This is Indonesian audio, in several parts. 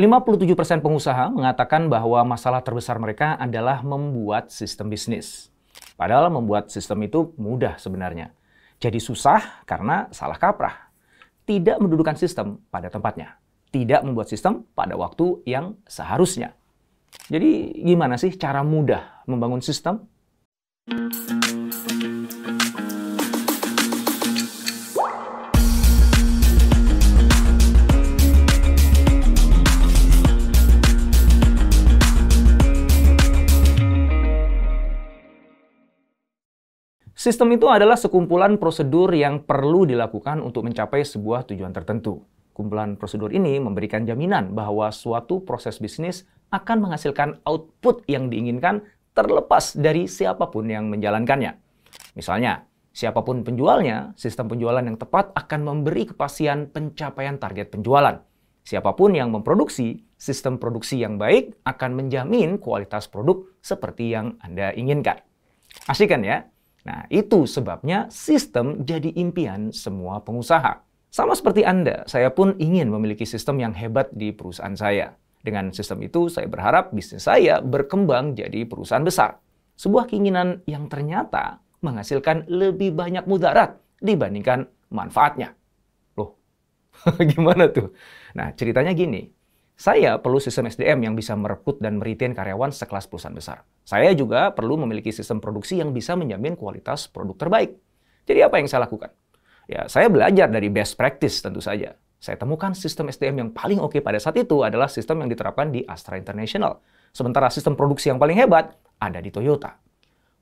57% pengusaha mengatakan bahwa masalah terbesar mereka adalah membuat sistem bisnis. Padahal membuat sistem itu mudah sebenarnya. Jadi susah karena salah kaprah. Tidak mendudukan sistem pada tempatnya. Tidak membuat sistem pada waktu yang seharusnya. Jadi gimana sih cara mudah membangun sistem? Sistem itu adalah sekumpulan prosedur yang perlu dilakukan untuk mencapai sebuah tujuan tertentu. Kumpulan prosedur ini memberikan jaminan bahwa suatu proses bisnis akan menghasilkan output yang diinginkan terlepas dari siapapun yang menjalankannya. Misalnya, siapapun penjualnya, sistem penjualan yang tepat akan memberi kepastian pencapaian target penjualan. Siapapun yang memproduksi, sistem produksi yang baik akan menjamin kualitas produk seperti yang Anda inginkan. Asik kan ya? Nah, itu sebabnya sistem jadi impian semua pengusaha. Sama seperti Anda, saya pun ingin memiliki sistem yang hebat di perusahaan saya. Dengan sistem itu, saya berharap bisnis saya berkembang jadi perusahaan besar. Sebuah keinginan yang ternyata menghasilkan lebih banyak mudarat dibandingkan manfaatnya. Loh, gimana tuh? Nah, ceritanya gini. Saya perlu sistem SDM yang bisa merekrut dan meritain karyawan sekelas perusahaan besar. Saya juga perlu memiliki sistem produksi yang bisa menjamin kualitas produk terbaik. Jadi apa yang saya lakukan? Ya, saya belajar dari best practice tentu saja. Saya temukan sistem SDM yang paling oke pada saat itu adalah sistem yang diterapkan di Astra International. Sementara sistem produksi yang paling hebat ada di Toyota.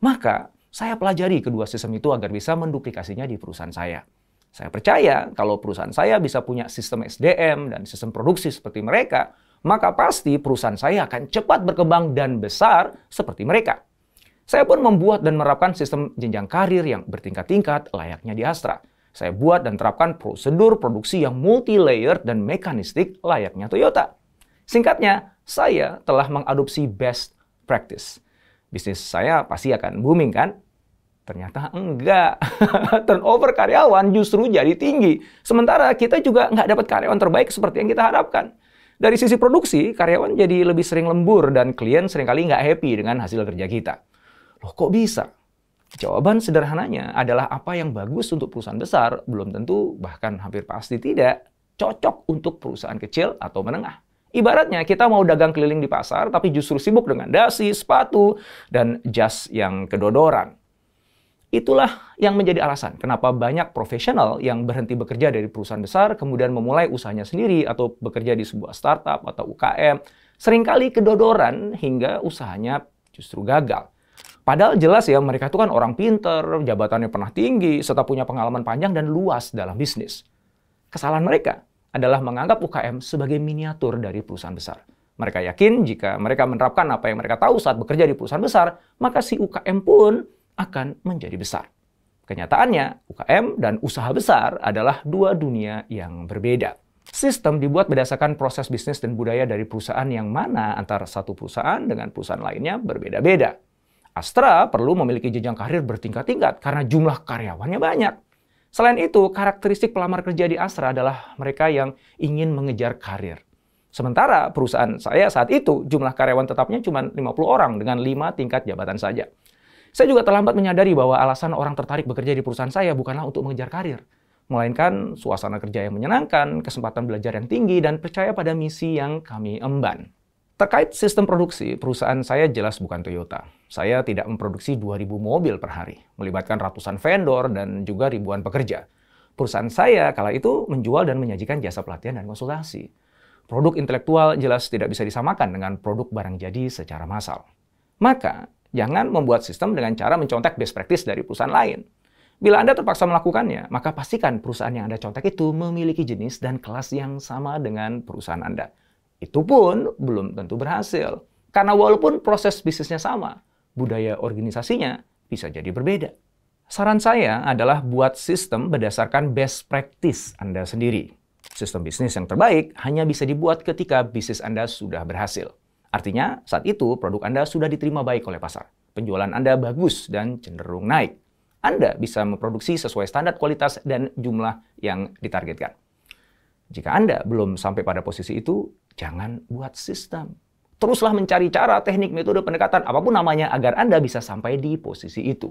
Maka, saya pelajari kedua sistem itu agar bisa menduplikasinya di perusahaan saya. Saya percaya kalau perusahaan saya bisa punya sistem SDM dan sistem produksi seperti mereka, maka pasti perusahaan saya akan cepat berkembang dan besar seperti mereka. Saya pun membuat dan menerapkan sistem jenjang karir yang bertingkat-tingkat layaknya di Astra. Saya buat dan terapkan prosedur produksi yang multi-layer dan mekanistik layaknya Toyota. Singkatnya, saya telah mengadopsi best practice. Bisnis saya pasti akan booming kan? Ternyata enggak. Turnover karyawan justru jadi tinggi. Sementara kita juga nggak dapat karyawan terbaik seperti yang kita harapkan. Dari sisi produksi, karyawan jadi lebih sering lembur dan klien seringkali nggak happy dengan hasil kerja kita. Loh kok bisa? Jawaban sederhananya adalah apa yang bagus untuk perusahaan besar, belum tentu bahkan hampir pasti tidak, cocok untuk perusahaan kecil atau menengah. Ibaratnya kita mau dagang keliling di pasar, tapi justru sibuk dengan dasi, sepatu, dan jas yang kedodoran. Itulah yang menjadi alasan kenapa banyak profesional yang berhenti bekerja dari perusahaan besar, kemudian memulai usahanya sendiri atau bekerja di sebuah startup atau UKM, seringkali kedodoran hingga usahanya justru gagal. Padahal jelas ya mereka itu kan orang pinter, jabatannya pernah tinggi, serta punya pengalaman panjang dan luas dalam bisnis. Kesalahan mereka adalah menganggap UKM sebagai miniatur dari perusahaan besar. Mereka yakin jika mereka menerapkan apa yang mereka tahu saat bekerja di perusahaan besar, maka si UKM pun akan menjadi besar. Kenyataannya, UKM dan usaha besar adalah dua dunia yang berbeda. Sistem dibuat berdasarkan proses bisnis dan budaya dari perusahaan yang mana antara satu perusahaan dengan perusahaan lainnya berbeda-beda. Astra perlu memiliki jenjang karir bertingkat-tingkat karena jumlah karyawannya banyak. Selain itu, karakteristik pelamar kerja di Astra adalah mereka yang ingin mengejar karir. Sementara perusahaan saya saat itu jumlah karyawan tetapnya cuma 50 orang dengan 5 tingkat jabatan saja. Saya juga terlambat menyadari bahwa alasan orang tertarik bekerja di perusahaan saya bukanlah untuk mengejar karir, melainkan suasana kerja yang menyenangkan, kesempatan belajar yang tinggi, dan percaya pada misi yang kami emban. Terkait sistem produksi, perusahaan saya jelas bukan Toyota. Saya tidak memproduksi 2.000 mobil per hari, melibatkan ratusan vendor dan juga ribuan pekerja. Perusahaan saya kala itu menjual dan menyajikan jasa pelatihan dan konsultasi. Produk intelektual jelas tidak bisa disamakan dengan produk barang jadi secara massal. Maka, Jangan membuat sistem dengan cara mencontek best practice dari perusahaan lain. Bila Anda terpaksa melakukannya, maka pastikan perusahaan yang Anda contek itu memiliki jenis dan kelas yang sama dengan perusahaan Anda. Itu pun belum tentu berhasil. Karena walaupun proses bisnisnya sama, budaya organisasinya bisa jadi berbeda. Saran saya adalah buat sistem berdasarkan best practice Anda sendiri. Sistem bisnis yang terbaik hanya bisa dibuat ketika bisnis Anda sudah berhasil. Artinya, saat itu produk Anda sudah diterima baik oleh pasar. Penjualan Anda bagus dan cenderung naik. Anda bisa memproduksi sesuai standar kualitas dan jumlah yang ditargetkan. Jika Anda belum sampai pada posisi itu, jangan buat sistem. Teruslah mencari cara, teknik, metode, pendekatan, apapun namanya, agar Anda bisa sampai di posisi itu.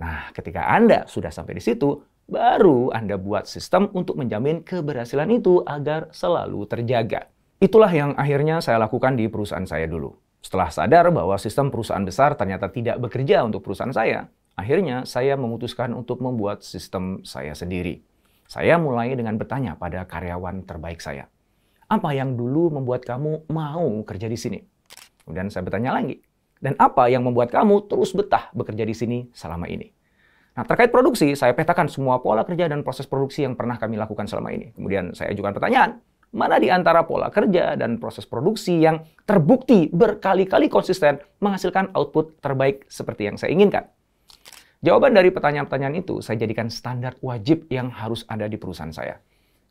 Nah, ketika Anda sudah sampai di situ, baru Anda buat sistem untuk menjamin keberhasilan itu agar selalu terjaga. Itulah yang akhirnya saya lakukan di perusahaan saya dulu. Setelah sadar bahwa sistem perusahaan besar ternyata tidak bekerja untuk perusahaan saya, akhirnya saya memutuskan untuk membuat sistem saya sendiri. Saya mulai dengan bertanya pada karyawan terbaik saya, "Apa yang dulu membuat kamu mau kerja di sini?" Kemudian saya bertanya lagi, "Dan apa yang membuat kamu terus betah bekerja di sini selama ini?" Nah, terkait produksi, saya petakan semua pola kerja dan proses produksi yang pernah kami lakukan selama ini. Kemudian saya ajukan pertanyaan, Mana di antara pola kerja dan proses produksi yang terbukti berkali-kali konsisten menghasilkan output terbaik seperti yang saya inginkan? Jawaban dari pertanyaan-pertanyaan itu saya jadikan standar wajib yang harus ada di perusahaan saya.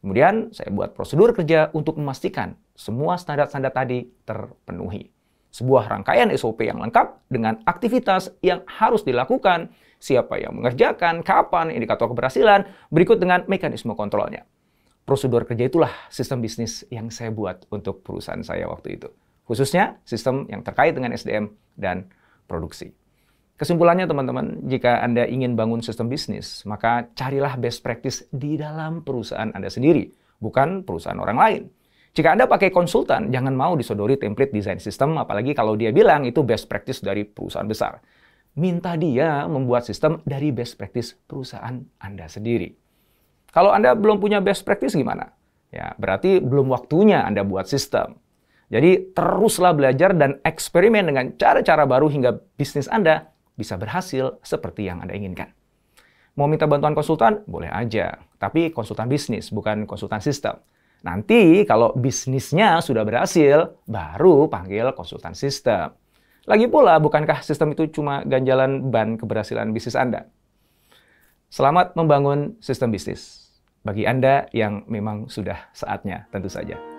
Kemudian saya buat prosedur kerja untuk memastikan semua standar-standar tadi terpenuhi. Sebuah rangkaian SOP yang lengkap dengan aktivitas yang harus dilakukan, siapa yang mengerjakan, kapan, indikator keberhasilan, berikut dengan mekanisme kontrolnya prosedur kerja itulah sistem bisnis yang saya buat untuk perusahaan saya waktu itu. Khususnya sistem yang terkait dengan SDM dan produksi. Kesimpulannya teman-teman, jika Anda ingin bangun sistem bisnis, maka carilah best practice di dalam perusahaan Anda sendiri, bukan perusahaan orang lain. Jika Anda pakai konsultan, jangan mau disodori template desain sistem, apalagi kalau dia bilang itu best practice dari perusahaan besar. Minta dia membuat sistem dari best practice perusahaan Anda sendiri. Kalau Anda belum punya best practice gimana? Ya, berarti belum waktunya Anda buat sistem. Jadi teruslah belajar dan eksperimen dengan cara-cara baru hingga bisnis Anda bisa berhasil seperti yang Anda inginkan. Mau minta bantuan konsultan? Boleh aja. Tapi konsultan bisnis, bukan konsultan sistem. Nanti kalau bisnisnya sudah berhasil, baru panggil konsultan sistem. Lagi pula, bukankah sistem itu cuma ganjalan ban keberhasilan bisnis Anda? Selamat membangun sistem bisnis bagi Anda yang memang sudah saatnya tentu saja.